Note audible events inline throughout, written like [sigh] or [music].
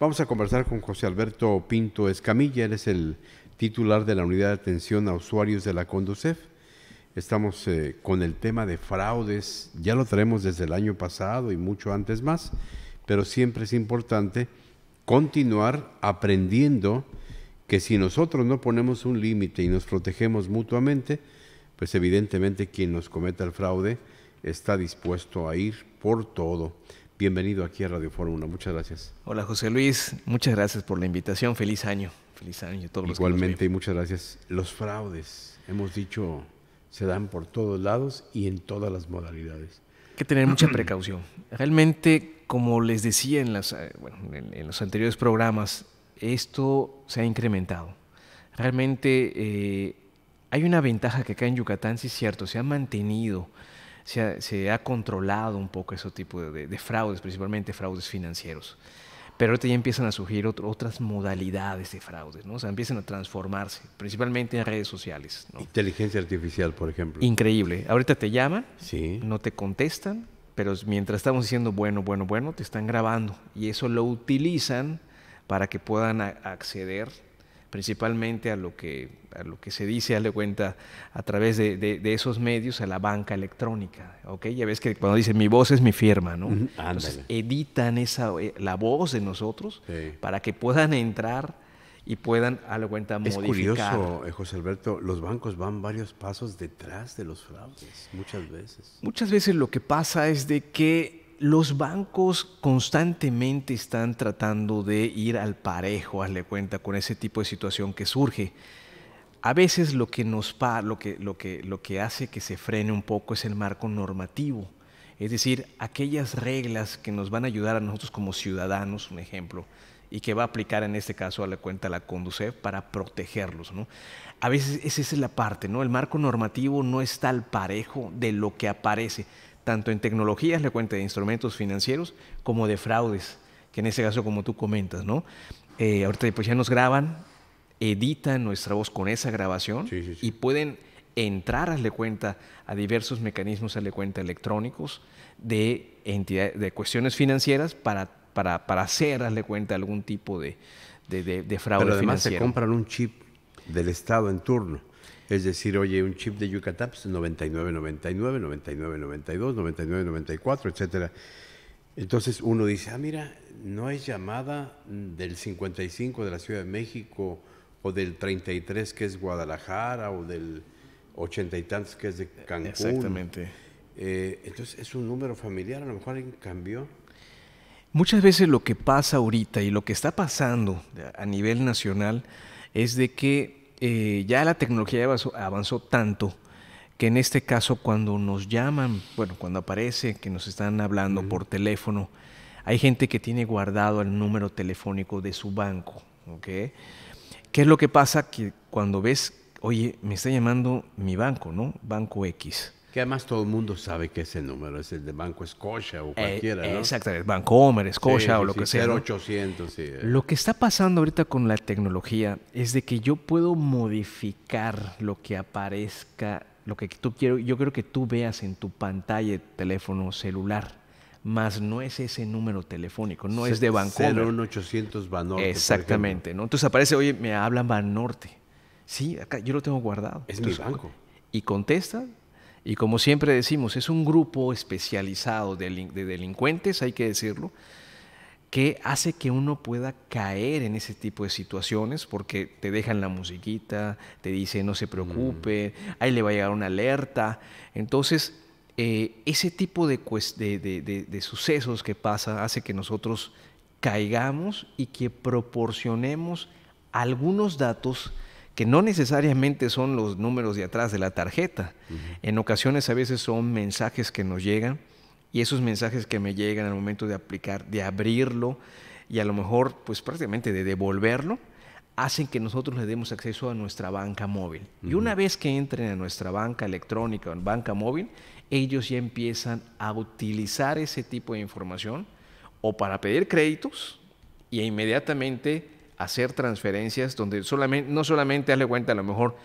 Vamos a conversar con José Alberto Pinto Escamilla, él es el titular de la Unidad de Atención a Usuarios de la Conducef. Estamos eh, con el tema de fraudes, ya lo traemos desde el año pasado y mucho antes más, pero siempre es importante continuar aprendiendo que si nosotros no ponemos un límite y nos protegemos mutuamente, pues evidentemente quien nos cometa el fraude está dispuesto a ir por todo. Bienvenido aquí a Radio Fórmula, muchas gracias. Hola José Luis, muchas gracias por la invitación, feliz año, feliz año a todos los Igualmente, y muchas gracias. Los fraudes, hemos dicho, se dan por todos lados y en todas las modalidades. Hay que tener mucha [clears throat] precaución. Realmente, como les decía en, las, eh, en, los anteriores programas, esto se ha incrementado. Realmente eh, hay una ventaja que acá en Yucatán, sí es cierto, se ha mantenido se ha, controlado un poco ese tipo de, fraudes, principalmente fraudes financieros. Pero ahorita ya empiezan a surgir otras modalidades de fraudes, ¿no? O sea, empiezan a transformarse, principalmente en redes sociales. Inteligencia artificial, por ejemplo. Increíble. Ahorita te llaman, sí. no te contestan, pero mientras estamos diciendo bueno, bueno, bueno, te están grabando y eso lo utilizan para que puedan acceder principalmente a lo que, a lo que se dice, a la cuenta, a través de, de, esos medios, a la banca electrónica. ¿ok? Ya ves que cuando dicen mi voz es mi firma, ¿no? Entonces editan esa, eh, la voz de nosotros para que puedan entrar y puedan, a la cuenta, modificar. Es curioso, eh, José Alberto, los bancos van varios pasos detrás de los fraudes, muchas veces. Muchas veces lo que pasa es de que los bancos constantemente están tratando de ir al parejo, hazle cuenta, con ese tipo de situación que surge. A veces lo que nos lo lo que, hace que se frene un poco es el marco normativo. Es decir, aquellas reglas que nos van a ayudar a nosotros como ciudadanos, un ejemplo, y que va a aplicar en este caso a la cuenta la Conducef para protegerlos. A veces esa es la parte, ¿no? El marco normativo no está al parejo de lo que aparece tanto en tecnologías, le cuenta de instrumentos financieros, como de fraudes, que en ese caso, como tú comentas, ¿no? Eh, ahorita pues ya nos graban, editan nuestra voz con esa grabación y pueden entrar, hazle cuenta, a diversos mecanismos, le cuenta, electrónicos de, de cuestiones financieras para, para, para hacer, hazle cuenta, algún tipo de, de, de, fraude Pero además se compran un chip del Estado en turno es decir, oye, un chip de Yucatán, es 99, 99, 99, 92, etcétera. Entonces uno dice, ah, mira, no es llamada del 55 de la Ciudad de México o del 33 que es Guadalajara o del 80 y tantos que es de Cancún. Exactamente. Eh, entonces es un número familiar, a lo mejor alguien cambió. Muchas veces lo que pasa ahorita y lo que está pasando a nivel nacional es de que eh, ya la tecnología avanzó, tanto que en este caso cuando nos llaman, bueno, cuando aparece que nos están hablando por teléfono, hay gente que tiene guardado el número telefónico de su banco, ¿ok? ¿Qué es lo que pasa? Que cuando ves, oye, me está llamando mi banco, ¿no? Banco X. Que además todo el mundo sabe que ese número es el de Banco Escocia o eh, cualquiera, ¿no? Exactamente, Bancomer, Escocia o lo que sea. 0800, sí. Eh. Lo que está pasando ahorita con la tecnología es de que yo puedo modificar lo que aparezca, lo que tú quiero, yo quiero que tú veas en tu pantalla, teléfono celular. Más no es ese número telefónico, no es de Bancomer. 01800 Banorte. Exactamente, ¿no? Entonces aparece, oye, me hablan Banorte. Sí, acá yo lo tengo guardado. Es mi banco. Y contesta, y como siempre decimos, es un grupo especializado de, delincuentes, hay que decirlo, que hace que uno pueda caer en ese tipo de situaciones porque te dejan la musiquita, te dicen no se mm. preocupe, ahí le va a llegar una alerta. Entonces, eh, ese tipo de, sucesos que pasa hace que nosotros caigamos y que proporcionemos algunos datos que no necesariamente son los números de atrás de la tarjeta. En ocasiones a veces son mensajes que nos llegan y esos mensajes que me llegan al momento de aplicar, de abrirlo y a lo mejor pues prácticamente de devolverlo, hacen que nosotros le demos acceso a nuestra banca móvil. Y una vez que entren a nuestra banca electrónica o banca móvil, ellos ya empiezan a utilizar ese tipo de información o para pedir créditos y inmediatamente hacer transferencias donde solamente, no solamente hazle cuenta, a lo mejor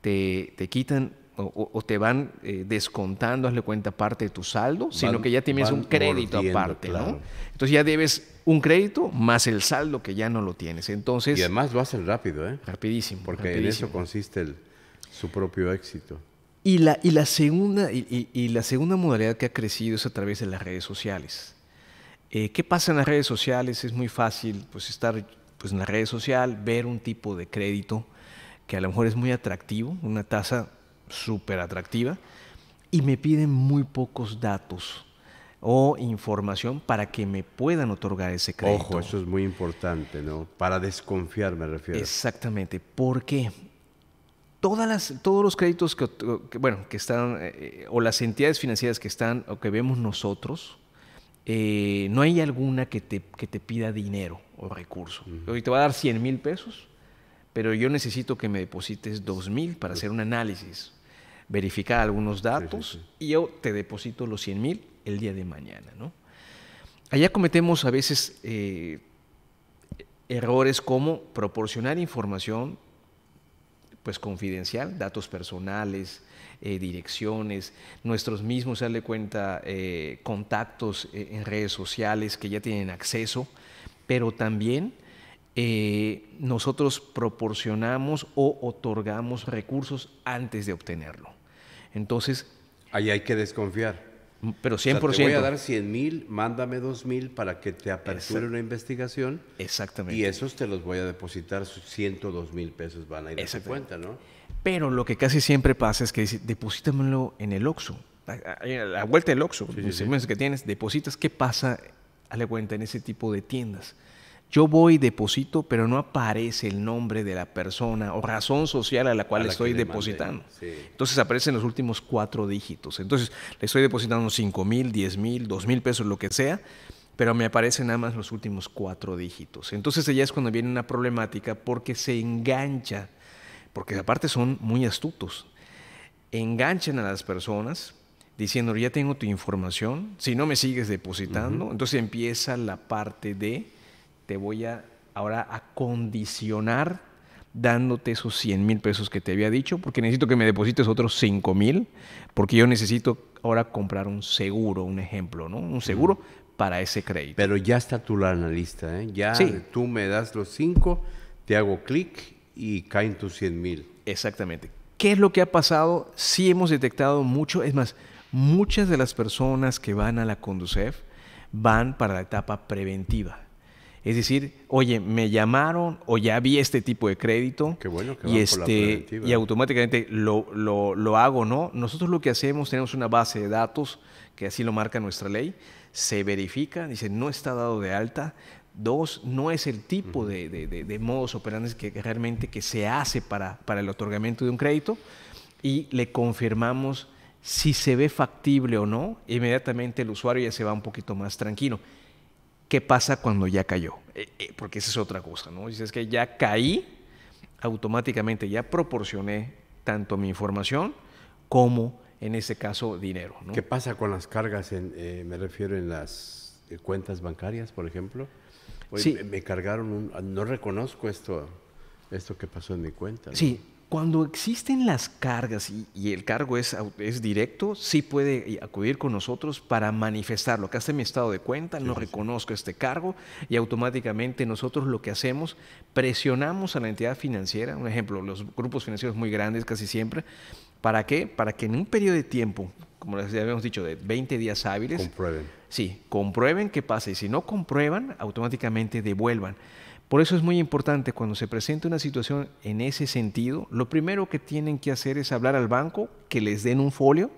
te, quitan o, te van eh, descontando, hazle cuenta, parte de tu saldo, sino que ya tienes un crédito aparte, Entonces ya debes un crédito más el saldo que ya no lo tienes. Entonces, y además lo ser rápido, ¿eh? Rapidísimo. Porque en eso consiste el, su propio éxito. Y la, y, la segunda, la segunda modalidad que ha crecido es a través de las redes sociales. Eh, ¿Qué pasa en las redes sociales? Es muy fácil pues, estar pues, en la red social, ver un tipo de crédito que a lo mejor es muy atractivo, una tasa súper atractiva, y me piden muy pocos datos o información para que me puedan otorgar ese crédito. Ojo, eso es muy importante, ¿no? Para desconfiar me refiero. Exactamente, porque todas las, todos los créditos que, bueno, que están, eh, o las entidades financieras que están, o que vemos nosotros, eh, no hay alguna que te, pida dinero o recurso. Hoy te va a dar 100 mil pesos, pero yo necesito que me deposites 2 mil para hacer un análisis, verificar algunos datos y yo te deposito los 100 mil el día de mañana. ¿no? Allá cometemos a veces eh, errores como proporcionar información pues confidencial, datos personales, eh, direcciones, nuestros mismos, se cuenta, eh, contactos eh, en redes sociales que ya tienen acceso, pero también nosotros proporcionamos o otorgamos recursos antes de obtenerlo. Entonces... Ahí hay que desconfiar. Pero 100%. te voy a dar 100 mil, mándame 2 mil para que te aperture una investigación. Exactamente. Y esos te los voy a depositar, 102 mil pesos van a ir a esa cuenta, ¿no? Pero lo que casi siempre pasa es que dice, deposítamelo en el OXO. A la vuelta del OXO, los sí, que tienes, depositas, ¿qué pasa a la cuenta en ese tipo de tiendas? Yo voy y deposito, pero no aparece el nombre de la persona o razón social a la cual estoy depositando. Entonces aparecen los últimos cuatro dígitos. Entonces le estoy depositando 5 mil, 10 mil, 2 mil pesos, lo que sea, pero me aparecen nada más los últimos cuatro dígitos. Entonces ya es cuando viene una problemática porque se engancha, porque aparte son muy astutos, enganchan a las personas diciendo, ya tengo tu información, si no me sigues depositando, entonces empieza la parte de te voy a ahora a condicionar dándote esos 100 mil pesos que te había dicho, porque necesito que me deposites otros 5 mil, porque yo necesito ahora comprar un seguro, un ejemplo, ¿no? Un seguro para ese crédito. Pero ya está tu la lista, ¿eh? Ya tú me das los 5, te hago clic y caen tus 100 mil. Exactamente. ¿Qué es lo que ha pasado? Sí hemos detectado mucho, es más, muchas de las personas que van a la Conducef van para la etapa preventiva es decir, oye, me llamaron o ya vi este tipo de crédito qué bueno y, este, y automáticamente lo, lo, lo, hago, ¿no? Nosotros lo que hacemos, tenemos una base de datos, que así lo marca nuestra ley, se verifica, dice, no está dado de alta. Dos, no es el tipo de, modos operantes que, realmente que se hace para, para el otorgamiento de un crédito y le confirmamos si se ve factible o no, inmediatamente el usuario ya se va un poquito más tranquilo qué pasa cuando ya cayó. Eh, eh, porque esa es otra cosa, ¿no? Dices que ya caí, automáticamente ya proporcioné tanto mi información como, en ese caso, dinero. ¿Qué pasa con las cargas? En, eh, me refiero en las cuentas bancarias, por ejemplo. Hoy me, cargaron, un, no reconozco esto, esto que pasó en mi cuenta. Sí, cuando existen las cargas y, el cargo es, directo, sí puede eh, acudir con nosotros para manifestarlo. Acá está mi estado de cuenta, no reconozco este cargo y automáticamente nosotros lo que hacemos, presionamos a la entidad financiera, un ejemplo, los grupos financieros muy grandes casi siempre, ¿para qué? Para que en un periodo de tiempo, como les habíamos dicho, de 20 días hábiles, comprueben. Sí, comprueben qué pasa y si no comprueban, automáticamente devuelvan. Por eso es muy importante cuando se presenta una situación en ese sentido, lo primero que tienen que hacer es hablar al banco, que les den un folio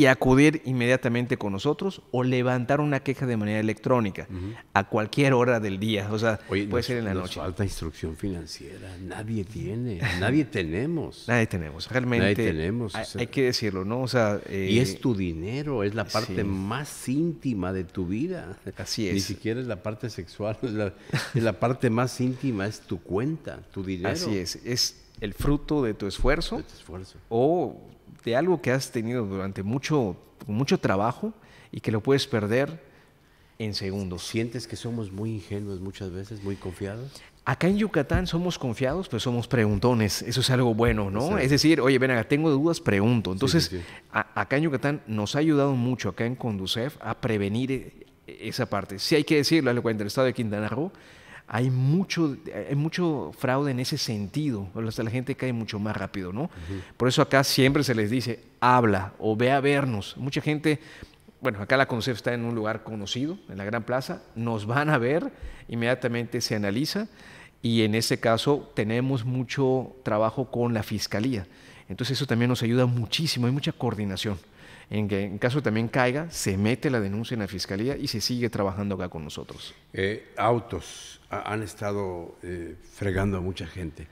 y acudir inmediatamente con nosotros o levantar una queja de manera electrónica a cualquier hora del día, o sea, puede ser en la noche. Falta instrucción financiera, nadie tiene, nadie [laughs] tenemos. Nadie tenemos, realmente. tenemos. Hay, que decirlo, ¿no? O sea, y es eh, tu dinero, es la parte más íntima de tu vida. Así es. Ni siquiera es la parte sexual, [laughs] es la, parte más íntima, es tu cuenta, tu dinero. Así es, es el fruto de tu esfuerzo, de tu esfuerzo. o de algo que has tenido durante mucho, mucho trabajo y que lo puedes perder en segundos. ¿Sientes que somos muy ingenuos muchas veces, muy confiados? Acá en Yucatán somos confiados, pues somos preguntones. Eso es algo bueno, ¿no? Es decir, oye, ven acá, tengo dudas, pregunto. Entonces, acá en Yucatán nos ha ayudado mucho, acá en Conducef, a prevenir e, esa parte. Sí hay que decirlo, lo cuenta el Estado de Quintana Roo hay mucho, fraude en ese sentido. Hasta la gente cae mucho más rápido, ¿no? Por eso acá siempre se les dice, habla o ve a vernos. Mucha gente, bueno, acá la CONCEF está en un lugar conocido, en la Gran Plaza, nos van a ver, inmediatamente se analiza y en ese caso tenemos mucho trabajo con la Fiscalía. Entonces eso también nos ayuda muchísimo, hay mucha coordinación en que en caso también caiga, se mete la denuncia en la fiscalía y se sigue trabajando acá con nosotros. Eh, autos han estado eh, fregando a mucha gente.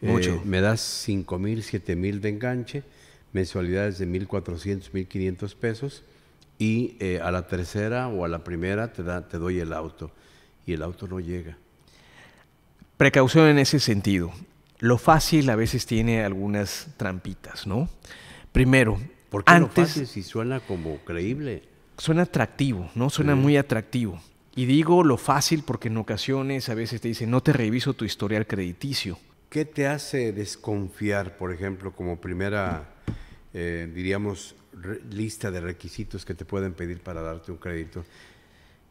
Eh, me das 5 mil, 7 mil de enganche, mensualidades de 1.400, 1.500 pesos y a la tercera o a la primera te, te doy el auto y el auto no llega. Precaución en ese sentido. Lo fácil a veces tiene algunas trampitas, ¿no? Primero, ¿Por qué antes, si suena como creíble? Suena atractivo, ¿no? Suena muy atractivo. Y digo lo fácil porque en ocasiones a veces te dicen, no te reviso tu historial crediticio. ¿Qué te hace desconfiar, por ejemplo, como primera, eh, diríamos, lista de requisitos que te pueden pedir para darte un crédito?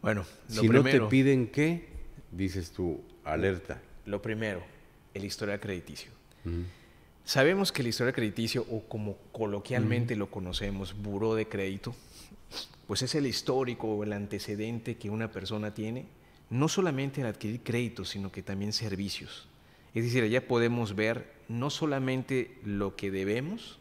Bueno, lo si no te piden qué, dices tú, alerta. Lo primero, el historial crediticio. Sabemos que el historial crediticio, o como coloquialmente lo conocemos, buró de crédito, pues es el histórico o el antecedente que una persona tiene, no solamente en adquirir créditos, sino que también servicios. Es decir, allá podemos ver no solamente lo que debemos,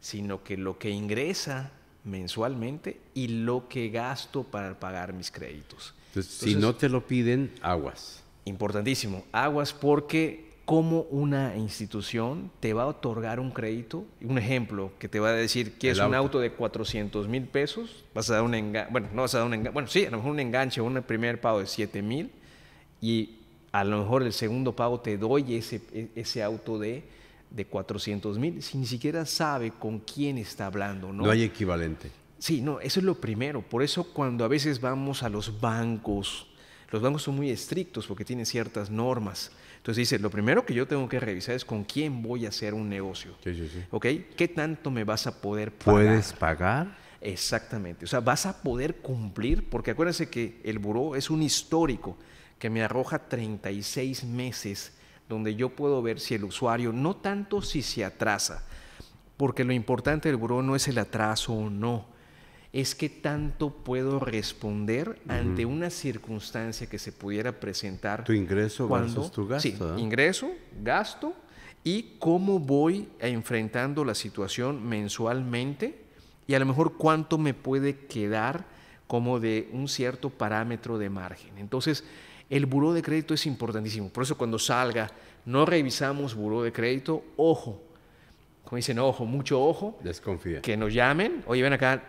sino que lo que ingresa mensualmente y lo que gasto para pagar mis créditos. Entonces si no te lo piden, aguas. Importantísimo, aguas porque cómo una institución te va a otorgar un crédito, un ejemplo, que te va a decir que es un auto de 400 mil pesos, vas a dar un enganche, bueno, no vas a dar un enganche, bueno, sí, a lo mejor un enganche, un primer pago de 7 mil y a lo mejor el segundo pago te doy ese, e, auto de, 400 mil, si ni siquiera sabe con quién está hablando, ¿no? No hay equivalente. Sí, no, eso es lo primero. Por eso cuando a veces vamos a los bancos, los bancos son muy estrictos porque tienen ciertas normas entonces dice, lo primero que yo tengo que revisar es con quién voy a hacer un negocio. Sí, ¿Ok? ¿Qué tanto me vas a poder pagar? ¿Puedes pagar? Exactamente. O sea, vas a poder cumplir, porque acuérdense que el buró es un histórico que me arroja 36 meses donde yo puedo ver si el usuario, no tanto si se atrasa, porque lo importante del buró no es el atraso o no, es que tanto puedo responder ante una circunstancia que se pudiera presentar. Tu ingreso versus tu gasto. Sí, ingreso, gasto y cómo voy enfrentando la situación mensualmente y a lo mejor cuánto me puede quedar como de un cierto parámetro de margen. Entonces, el buró de crédito es importantísimo. Por eso cuando salga, no revisamos buró de crédito, ojo. Como dicen, ojo, mucho ojo. Desconfía. Que nos llamen, oye, ven acá,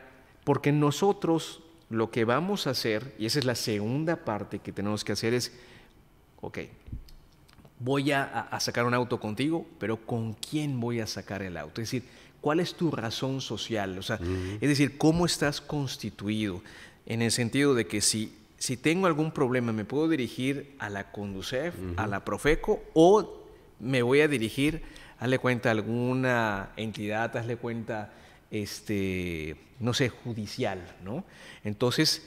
porque nosotros lo que vamos a hacer, y esa es la segunda parte que tenemos que hacer, es, ok, voy a, sacar un auto contigo, pero ¿con quién voy a sacar el auto? Es decir, ¿cuál es tu razón social? O sea, es decir, ¿cómo estás constituido? En el sentido de que si, si tengo algún problema, me puedo dirigir a la Conducef, a la Profeco, o me voy a dirigir, hazle cuenta, a alguna entidad, hazle cuenta este, no sé, judicial, ¿no? Entonces,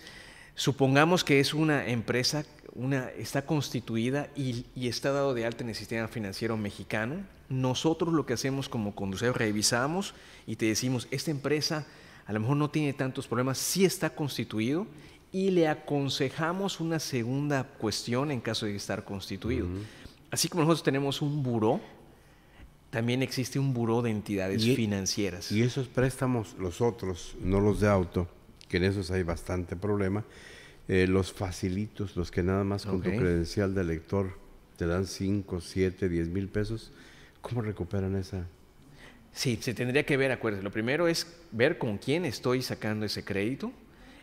supongamos que es una empresa, una, está constituida y, está dado de alta en el sistema financiero mexicano. Nosotros lo que hacemos como conducir revisamos y te decimos, esta empresa a lo mejor no tiene tantos problemas, sí está constituido y le aconsejamos una segunda cuestión en caso de estar constituido. Así como nosotros tenemos un buró, también existe un buró de entidades e- financieras. Y esos préstamos, los otros, no los de auto, que en esos hay bastante problema, eh, los facilitos, los que nada más con tu credencial de lector te dan 5, 7, 10 mil pesos, ¿cómo recuperan esa? Sí, se tendría que ver, acuérdense. Lo primero es ver con quién estoy sacando ese crédito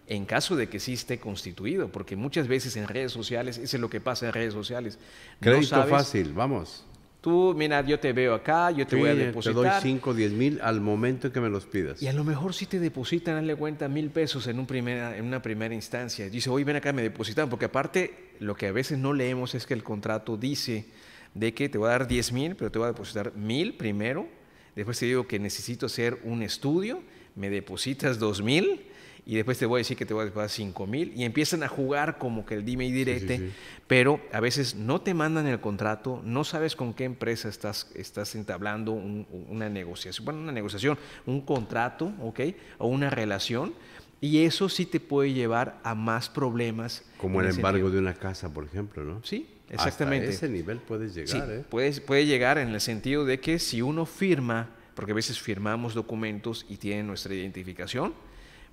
en caso de que sí esté constituido, porque muchas veces en redes sociales, eso es lo que pasa en redes sociales. Crédito fácil, vamos. Tú, mira, yo te veo acá, yo te voy a depositar. Te doy 5, 10 mil al momento en que me los pidas. Y a lo mejor si te depositan, hazle cuenta, mil pesos en, un primera, en una primera instancia. Dice, oye, ven acá, me depositan. Porque aparte, lo que a veces no leemos es que el contrato dice de que te voy a dar 10 mil, pero te voy a depositar mil primero. Después te digo que necesito hacer un estudio, me depositas 2 mil y después te voy a decir que te voy a pagar 5 mil y empiezan a jugar como que el dime y direte, pero a veces no te mandan el contrato, no sabes con qué empresa estás, estás entablando una negociación, bueno, una negociación, un contrato, ¿ok? O una relación. Y eso sí te puede llevar a más problemas. Como el embargo de una casa, por ejemplo, ¿no? Sí, exactamente. Hasta ese nivel puedes llegar, ¿eh? Puedes, puede llegar en el sentido de que si uno firma, porque a veces firmamos documentos y tienen nuestra identificación,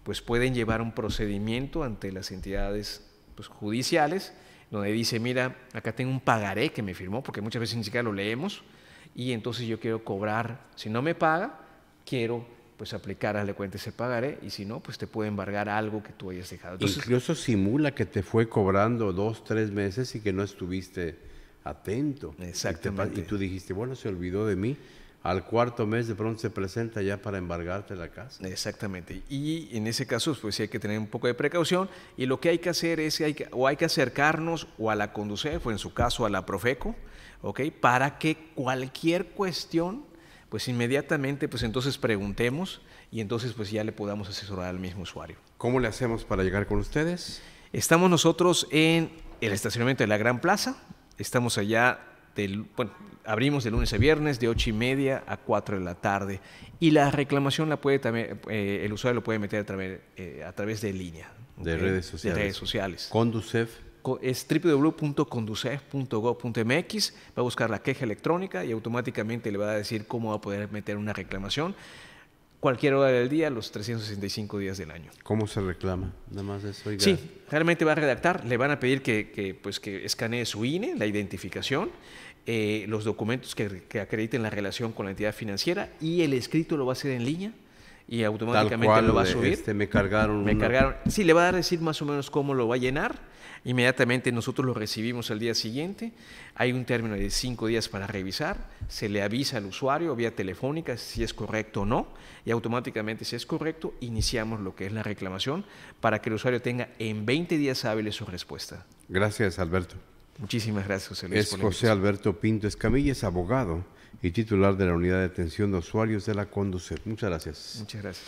pues pueden llevar un procedimiento ante las entidades pues, judiciales donde dice, mira, acá tengo un pagaré que me firmó, porque muchas veces ni siquiera lo leemos, y entonces yo quiero cobrar, si no me paga, quiero pues aplicar a la cuenta ese pagaré, y si no, pues te puede embargar algo que tú hayas dejado. Entonces, Incluso simula que te fue cobrando dos, tres meses y que no estuviste atento. Exactamente. y tú dijiste, bueno, se olvidó de mí al cuarto mes de pronto se presenta ya para embargarte la casa. Exactamente. Y en ese caso, pues sí hay que tener un poco de precaución. Y lo que hay que hacer es, o hay que acercarnos o a la Conducef, o en su caso a la Profeco, ¿ok? Para que cualquier cuestión, pues inmediatamente, pues entonces preguntemos y entonces pues ya le podamos asesorar al mismo usuario. ¿Cómo le hacemos para llegar con ustedes? Estamos nosotros en el estacionamiento de la Gran Plaza. Estamos allá abrimos de lunes a viernes de 8 y media a 4 de la tarde. Y la reclamación la puede también, eh, el usuario lo puede meter a eh, través, de línea. De, redes sociales. de redes sociales. Conducef. Es www.conducef.gov.mx, va a buscar la queja electrónica y automáticamente le va a decir cómo va a poder meter una reclamación cualquier hora del día, los 365 días del año. ¿Cómo se reclama? Nada más eso. Sí, realmente va a redactar, le van a pedir que, pues, que escanee su INE, la identificación, eh, los documentos que acrediten la relación con la entidad financiera y el escrito lo va a hacer en línea y automáticamente lo va a subir. Este, me cargaron. Me cargaron. Sí, le va a decir más o menos cómo lo va a llenar. Inmediatamente nosotros lo recibimos al día siguiente. Hay un término de cinco días para revisar. Se le avisa al usuario vía telefónica si es correcto o no. Y automáticamente, si es correcto, iniciamos lo que es la reclamación para que el usuario tenga en 20 días hábiles su respuesta. Gracias, Alberto. Muchísimas gracias, José Luis. Es José Alberto Pinto Escamilla, es abogado y titular de la Unidad de Atención de Usuarios de la Conducet. Muchas gracias. Muchas gracias.